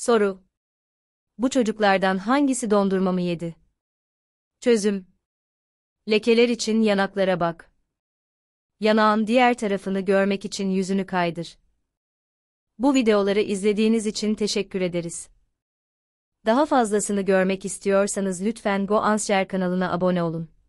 Soru. Bu çocuklardan hangisi dondurmamı yedi? Çözüm. Lekeler için yanaklara bak. Yanağın diğer tarafını görmek için yüzünü kaydır. Bu videoları izlediğiniz için teşekkür ederiz. Daha fazlasını görmek istiyorsanız lütfen GoAnsher kanalına abone olun.